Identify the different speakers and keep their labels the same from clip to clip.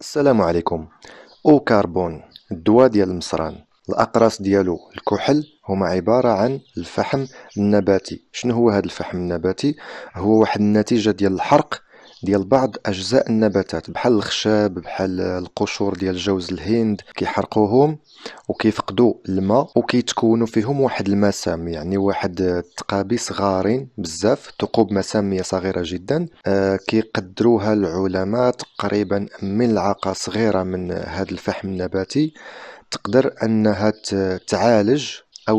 Speaker 1: السلام عليكم او كاربون الدواء ديال المصران الاقراص ديالو الكحل هما عباره عن الفحم النباتي شنو هو هذا الفحم النباتي هو واحد النتيجه ديال الحرق ديال بعض اجزاء النباتات بحال الخشاب بحال القشور ديال جوز الهند كيحرقوهم وكيفقدوا الماء وكيتكونوا فيهم واحد المسام يعني واحد التقابي صغارين بزاف ثقوب مساميه صغيره جدا آه كيقدروها العلماء تقريبا ملعقه صغيره من هذا الفحم النباتي تقدر انها تعالج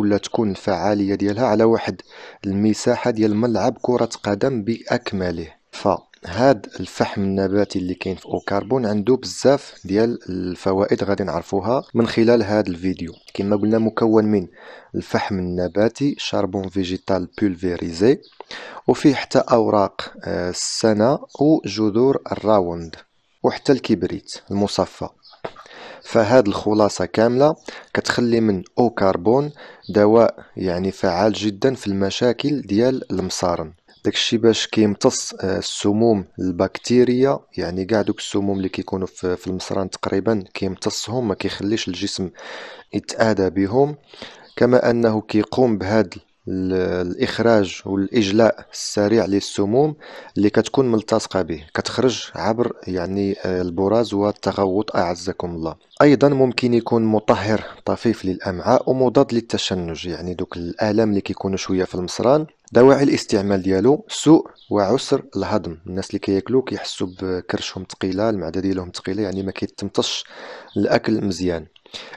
Speaker 1: لا تكون الفعاليه ديالها على واحد المساحه ديال ملعب كره قدم باكمله ف هاد الفحم النباتي اللي كاين في اوكاربون عنده بزاف ديال الفوائد غادي نعرفوها من خلال هاد الفيديو كما قلنا مكون من الفحم النباتي شاربون فيجيتال بولفيريزي وفيه حتى اوراق آه، السنه وجذور الراوند وحتى الكبريت المصفى فهاد الخلاصة كاملة كتخلي من أو كربون دواء يعني فعال جدا في المشاكل ديال المصارن داكشي باش كيمتص آه، السموم البكتيريه يعني كاع دوك السموم اللي كيكونوا في, المصران تقريبا كيمتصهم ما كيخليش الجسم يتآذى بهم كما انه كيقوم بهاد الإخراج والإجلاء السريع للسموم اللي كتكون ملتصقة به كتخرج عبر يعني آه، البراز والتغوط أعزكم الله أيضا ممكن يكون مطهر طفيف للأمعاء ومضاد للتشنج يعني دوك الآلام اللي كيكونوا شوية في المصران دواعي الاستعمال ديالو سوء وعسر الهضم الناس اللي كياكلو كيحسوا بكرشهم ثقيله المعده ديالهم ثقيله يعني ما كيتمطش الاكل مزيان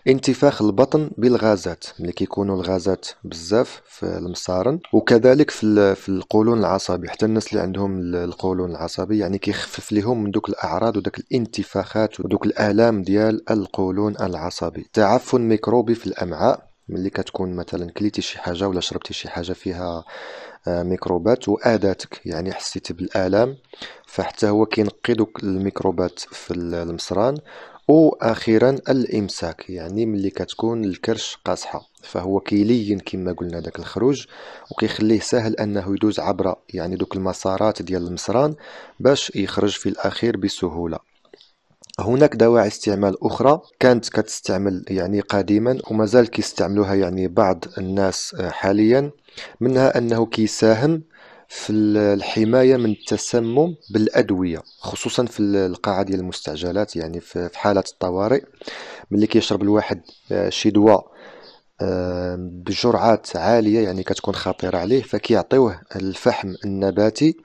Speaker 1: انتفاخ البطن بالغازات ملي كيكونوا الغازات بزاف في المصارن وكذلك في في القولون العصبي حتى الناس اللي عندهم القولون العصبي يعني كيخفف لهم من دوك الاعراض وداك الانتفاخات ودوك الالام ديال القولون العصبي تعفن ميكروبي في الامعاء ملي كتكون مثلا كليتي شي حاجه ولا شربتي شي حاجه فيها آه، ميكروبات وآداتك يعني حسيتي بالآلام فحتى هو كينقي دوك الميكروبات في المصران وأخيرًا الإمساك، يعني ملي كتكون الكرش قاصحة فهو كيلين كما قلنا داك الخروج وكيخليه ساهل أنه يدوز عبر يعني دوك المسارات ديال المصران باش يخرج في الأخير بسهولة. هناك دواعي استعمال أخرى كانت كتستعمل يعني قديما ومازال كيستعملوها يعني بعض الناس آه، حاليا منها أنه كيساهم في الحماية من التسمم بالأدوية خصوصا في القاعة ديال المستعجلات يعني في حالة الطوارئ ملي كيشرب الواحد آه، شي دواء آه، بجرعات عالية يعني كتكون خطيرة عليه فكيعطيوه الفحم النباتي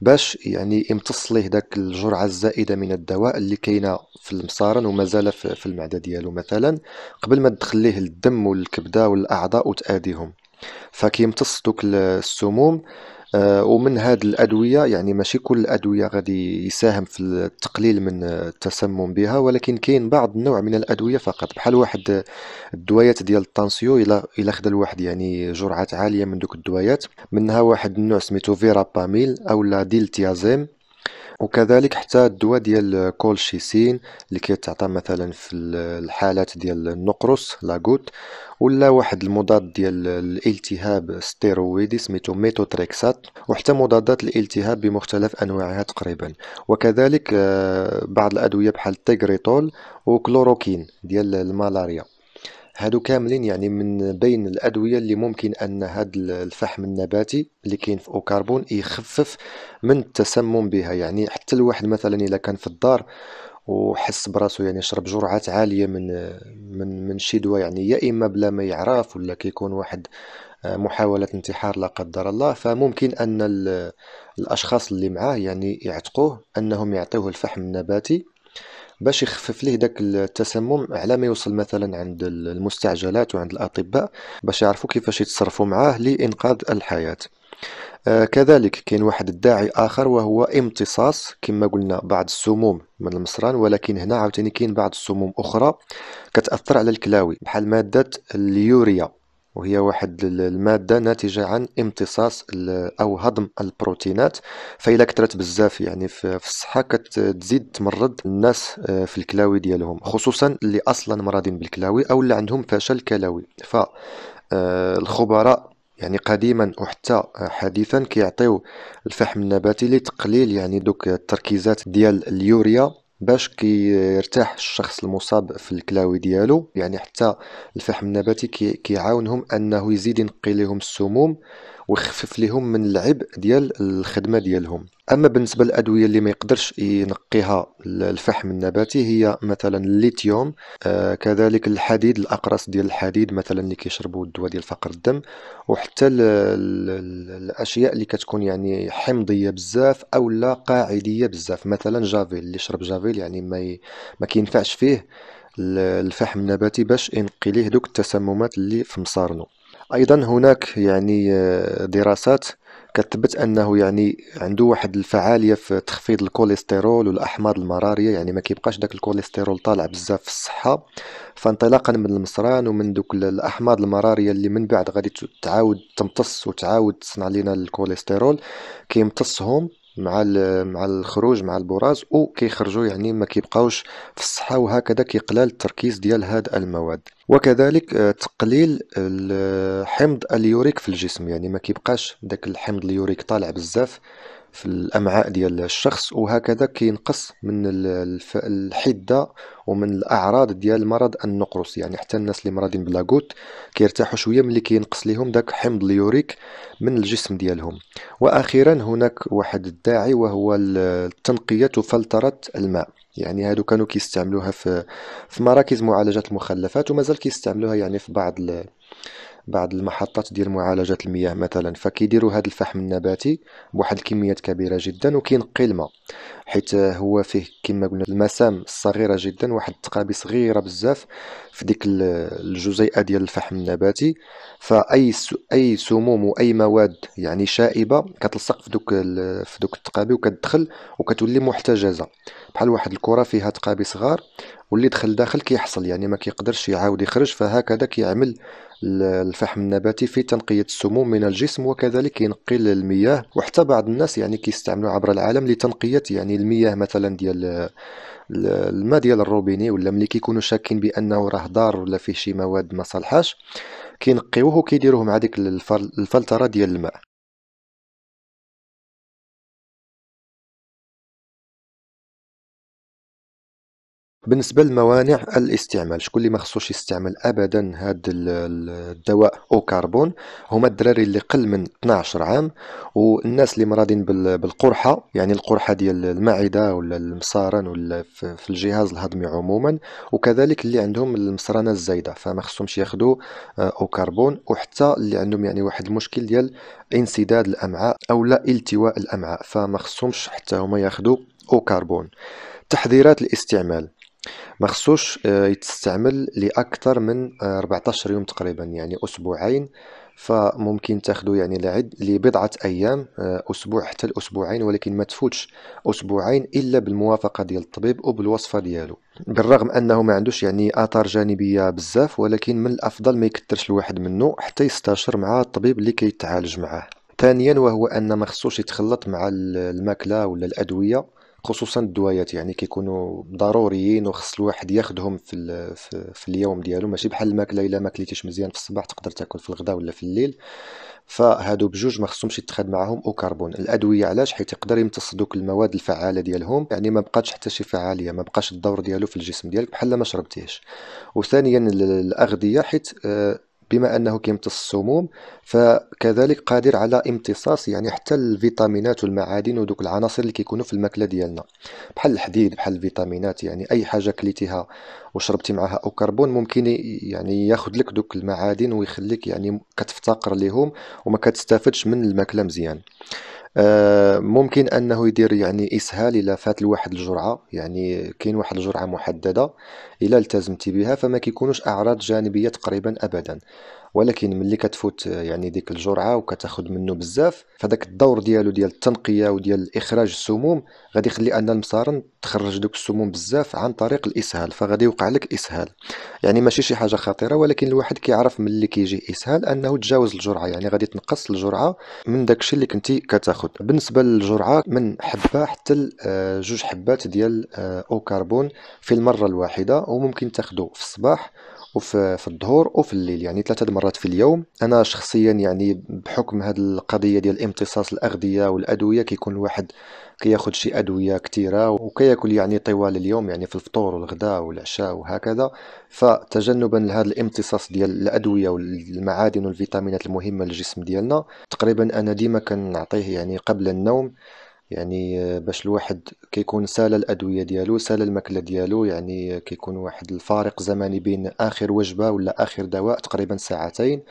Speaker 1: باش يعني يمتص ليه داك الجرعة الزائدة من الدواء اللي كاينة في المصارن ومازال في المعدة ديالو مثلا قبل ما تدخل ليه الدم والكبدة والأعضاء وتآديهم فكيمتص دوك السموم آه، ومن هذه الادويه يعني ماشي كل الادويه غادي يساهم في التقليل من التسمم بها ولكن كاين بعض النوع من الادويه فقط بحال واحد الدويات ديال الطانسيو الا الا خدا الواحد يعني جرعات عاليه من دوك الدويات منها واحد النوع سميتو فيراباميل اولا ديلتيازيم وكذلك حتى الدواء ديال كولشيسين اللي كيتعطى مثلا في الحالات ديال النقرس لاغوت ولا واحد المضاد ديال الالتهاب ستيرويدي سميتو ميتوتريكسات وحتى مضادات الالتهاب بمختلف انواعها تقريبا وكذلك آه، بعض الادويه بحال التيغريتول وكلوروكين ديال الملاريا هادو كاملين يعني من بين الأدوية اللي ممكن أن هاد الفحم النباتي اللي كاين في أوكربون يخفف من التسمم بها يعني حتى الواحد مثلا إلا كان في الدار وحس براسو يعني شرب جرعات عالية من من من شي دواء يعني يا إما بلا ما يعرف ولا كيكون واحد آه، محاولة انتحار لا قدر الله فممكن أن الأشخاص اللي معاه يعني يعتقوه أنهم يعطيوه الفحم النباتي باش يخفف ليه داك التسمم على ما يوصل مثلا عند المستعجلات وعند الأطباء باش يعرفوا كيفاش يتصرفوا معاه لإنقاذ الحياة آه، كذلك كاين واحد الداعي آخر وهو امتصاص كما قلنا بعض السموم من المصران ولكن هنا عاوتاني كاين بعض السموم أخرى كتأثر على الكلاوي بحال مادة اليوريا وهي واحد المادة ناتجة عن امتصاص أو هضم البروتينات فإلا كثرت بزاف يعني في الصحة كتزيد تمرض الناس آه، في الكلاوي ديالهم خصوصا اللي أصلا مرضين بالكلاوي أو اللي عندهم فشل كلوي فالخبراء آه، يعني قديما وحتى حديثا كيعطيو الفحم النباتي لتقليل يعني دوك التركيزات ديال اليوريا باش كيرتاح الشخص المصاب في الكلاوي ديالو يعني حتى الفحم النباتي كي- كيعاونهم انه يزيد ينقي ليهم السموم ويخفف لهم من العبء ديال الخدمه ديالهم اما بالنسبه للادويه اللي ما يقدرش ينقيها الفحم النباتي هي مثلا الليثيوم آه كذلك الحديد الاقراص ديال الحديد مثلا اللي كيشربوا الدواء ديال فقر الدم وحتى الـ الـ الـ الاشياء اللي كتكون يعني حمضيه بزاف او لا قاعديه بزاف مثلا جافيل اللي يشرب جافيل يعني ما ي... ما كينفعش فيه الفحم النباتي باش ينقي ليه دوك التسممات اللي في مصارنو ايضا هناك يعني آه، دراسات كتبت انه يعني عنده واحد الفعاليه في تخفيض الكوليسترول والاحماض المراريه يعني ما كيبقاش داك الكوليسترول طالع بزاف في الصحه فانطلاقا من المصران ومن دوك الاحماض المراريه اللي من بعد غادي تعاود تمتص وتعاود تصنع لنا الكوليسترول كيمتصهم مع مع الخروج مع البراز وكيخرجوا يعني ما كيبقاوش في الصحه وهكذا كيقلال التركيز ديال هاد المواد وكذلك آه، تقليل حمض اليوريك في الجسم يعني ما كيبقاش داك الحمض اليوريك طالع بزاف في الأمعاء ديال الشخص وهكذا كينقص من الحدة ومن الأعراض ديال مرض النقرس يعني حتى الناس اللي مرضين بلاغوت كيرتاحوا شوية ملي كينقص لهم داك حمض اليوريك من الجسم ديالهم وأخيرا هناك واحد الداعي وهو تنقية وفلترة الماء يعني هادو كانوا كيستعملوها في في مراكز معالجة المخلفات ومازال كيستعملوها يعني في بعض بعض المحطات ديال معالجه المياه مثلا فكيديروا هذا الفحم النباتي بواحد الكميات كبيره جدا وكينقي الماء حيت هو فيه كما قلنا المسام الصغيره جدا واحد التقابي صغيره بزاف في ديك الجزيئه ديال الفحم النباتي فاي اي سموم واي مواد يعني شائبه كتلصق في دوك في دوك التقابي وكتدخل وكتولي محتجزه بحال واحد الكره فيها تقابي صغار واللي دخل داخل كيحصل يعني ما كيقدرش يعاود يخرج فهكذا كيعمل الفحم النباتي في تنقية السموم من الجسم وكذلك كينقي المياه وحتى بعض الناس يعني كيستعملوا عبر العالم لتنقية يعني المياه مثلا ديال الماء ديال الروبيني ولا ملي كيكونوا شاكين بانه راه ضار ولا فيه شي مواد ما صالحاش كينقيوه وكيديروه مع ديك الفلتره ديال الماء بالنسبه لموانع الاستعمال شكون اللي ما خصوش يستعمل ابدا هذا الدواء او كربون هما الدراري اللي قل من 12 عام والناس اللي مرضين بالقرحه يعني القرحه ديال المعده ولا المصارن ولا في الجهاز الهضمي عموما وكذلك اللي عندهم المصرانه الزايده فما خصهمش ياخذوا آه، او كربون وحتى اللي عندهم يعني واحد المشكل ديال انسداد الامعاء او لا التواء الامعاء فما خصهمش حتى هما ياخذوا او كربون تحذيرات الاستعمال ما خصوش آه، يتستعمل لأكثر من 14 آه، يوم تقريبًا يعني أسبوعين، فممكن تاخدو يعني لعد لبضعة أيام آه، أسبوع حتى لأسبوعين ولكن ما تفوتش أسبوعين إلا بالموافقة ديال الطبيب وبالوصفة ديالو، بالرغم أنه ما عندوش يعني آثار جانبية بزاف ولكن من الأفضل ما يكترش الواحد منو حتى يستشر مع الطبيب اللي كيتعالج معاه، ثانيًا وهو أن ما خصوش يتخلط مع الماكلة ولا الأدوية. خصوصا الدوايات يعني كيكونوا ضروريين وخص الواحد ياخذهم في في- اليوم ديالو ماشي بحال الماكله الا ما كليتيش مزيان في الصباح تقدر تاكل في الغداء ولا في الليل فهادو بجوج ما خصهمش يتخاد معاهم كربون الادويه علاش حيت يقدر يمتص دوك المواد الفعاله ديالهم يعني ما بقاتش حتى شي فعاليه ما بقاش الدور ديالو في الجسم ديالك بحال ما شربتيهش وثانيا الاغذيه حيت آه، بما أنه كيمتص السموم فكذلك قادر على امتصاص يعني حتى الفيتامينات والمعادن ودوك العناصر اللي كيكونوا في الماكلة ديالنا بحال الحديد بحال الفيتامينات يعني أي حاجة كليتيها وشربتي معها أو كربون ممكن يعني ياخذ لك دوك المعادن ويخليك يعني كتفتقر ليهم وما كتستافدش من الماكلة مزيان آه، ممكن انه يدير يعني اسهال الى فات الواحد الجرعه يعني كاين واحد الجرعه محدده الى التزمتي بها فما كيكونوش اعراض جانبيه تقريبا ابدا ولكن ملي كتفوت آه، يعني ديك الجرعه وكتاخذ منه بزاف فداك الدور ديالو ديال التنقيه وديال اخراج السموم غادي يخلي ان المصارن تخرج دوك السموم بزاف عن طريق الاسهال فغادي يوقع لك اسهال يعني ماشي شي حاجه خطيره ولكن الواحد كيعرف ملي كيجي اسهال انه تجاوز الجرعه يعني غادي تنقص الجرعه من داكشي اللي كنتي كتاخذ بالنسبه للجرعه من حبه حتى آه، جوج حبات ديال آه، او كربون في المره الواحده وممكن تاخذه في الصباح وفي في الظهر وفي الليل يعني ثلاثة مرات في اليوم أنا شخصيا يعني بحكم هذه القضية ديال امتصاص الأغذية والأدوية كيكون الواحد كياخد شي أدوية كثيرة وكياكل يعني طوال اليوم يعني في الفطور والغداء والعشاء وهكذا فتجنبا لهذا الامتصاص ديال الأدوية والمعادن والفيتامينات المهمة للجسم ديالنا تقريبا أنا ديما كنعطيه يعني قبل النوم يعني آه، باش الواحد كيكون سالى الأدوية ديالو سالى الماكلة ديالو يعني آه، كيكون واحد الفارق زمني بين آخر وجبة ولا آخر دواء تقريبا ساعتين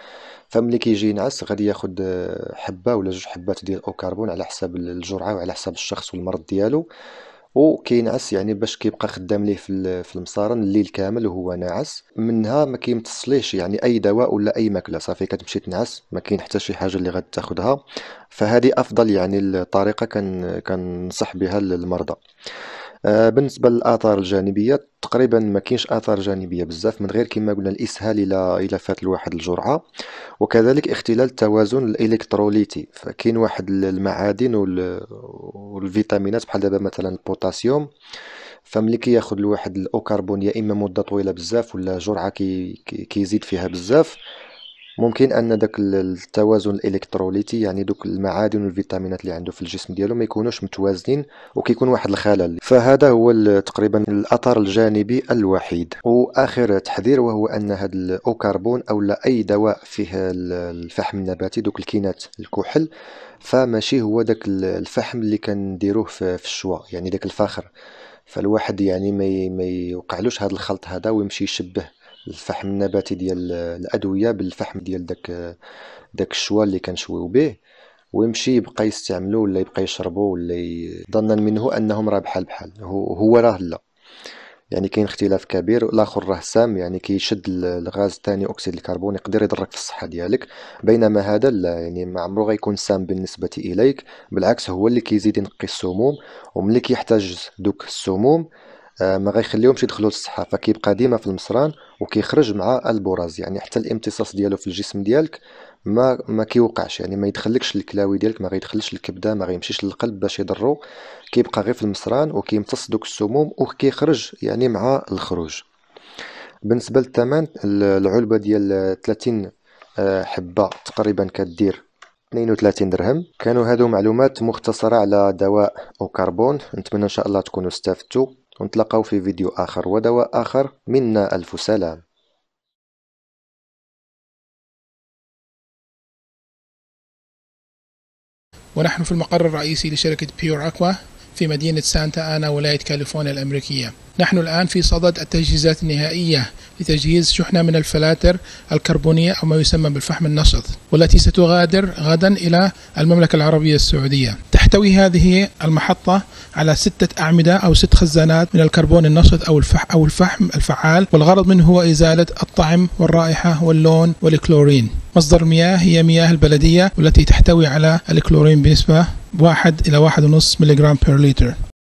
Speaker 1: فملي كيجي ينعس غادي ياخد آه، حبة ولا جوج حبات ديال أوكاربون على حساب الجرعة وعلى حساب الشخص والمرض ديالو. وكينعس يعني باش كيبقى خدام ليه في في المصارن الليل كامل وهو ناعس منها ما كيمتصليش يعني اي دواء ولا اي ماكله صافي كتمشي تنعس ما كاين حتى شي حاجه اللي غتاخذها فهذه افضل يعني الطريقه كنصح بها المرضى آه، بالنسبة للآثار الجانبية تقريبا ما كاينش آثار جانبية بزاف من غير كما قلنا الإسهال إلى إلى فات الواحد الجرعة وكذلك اختلال التوازن الإلكتروليتي فكاين واحد المعادن والفيتامينات بحال دابا مثلا البوتاسيوم فملي كياخد الواحد الأوكربون يا إما مدة طويلة بزاف ولا جرعة كي كيزيد فيها بزاف ممكن ان داك التوازن الالكتروليتي يعني دوك المعادن والفيتامينات اللي عنده في الجسم ديالو ما يكونوش متوازنين وكيكون واحد الخلل فهذا هو تقريبا الاثر الجانبي الوحيد واخر تحذير وهو ان هذا الاوكربون او لا اي دواء فيه الفحم النباتي دوك الكينات الكحل فماشي هو داك الفحم اللي كنديروه في الشواء يعني داك الفاخر فالواحد يعني ما يوقعلوش هذا الخلط هذا ويمشي يشبه الفحم النباتي ديال الادويه بالفحم ديال داك داك الشوا اللي كنشويو به ويمشي يبقى يستعملو ولا يبقى يشربو ولا ظنا منه انهم راه بحال بحال هو راه لا يعني كاين اختلاف كبير الاخر راه سام يعني كيشد الغاز ثاني اكسيد الكربون يقدر يضرك في الصحه ديالك بينما هذا لا يعني ما عمرو غيكون سام بالنسبه اليك بالعكس هو اللي كيزيد ينقي السموم وملي كيحتاج دوك السموم آه، ما غيخليهمش يدخلوا للصحه فكيبقى ديما في المصران وكيخرج مع البراز يعني حتى الامتصاص ديالو في الجسم ديالك ما ما كيوقعش يعني ما يدخلكش الكلاوي ديالك ما غيدخلش الكبده ما غيمشيش للقلب باش يضرو كيبقى غير في المصران وكيمتص دوك السموم وكيخرج يعني مع الخروج بالنسبه للثمن العلبه ديال 30 آه، حبه تقريبا كدير 32 درهم كانوا هادو معلومات مختصره على دواء او كربون نتمنى ان شاء الله تكونوا استفدتوا ونتلقاو في فيديو آخر ودواء آخر منا ألف سلام ونحن في المقر الرئيسي لشركة بيور أكوا في مدينة سانتا آنا ولاية كاليفورنيا الأمريكية نحن الآن في صدد التجهيزات النهائية لتجهيز شحنة من الفلاتر الكربونية أو ما يسمى بالفحم النشط والتي ستغادر غدا إلى المملكة العربية السعودية تحتوي هذه المحطة على ستة أعمدة أو ست خزانات من الكربون النشط أو الفحم, أو الفحم الفعال والغرض منه هو إزالة الطعم والرائحة واللون والكلورين مصدر المياه هي مياه البلدية والتي تحتوي على الكلورين بنسبة واحد إلى واحد ونص ملغرام بير لتر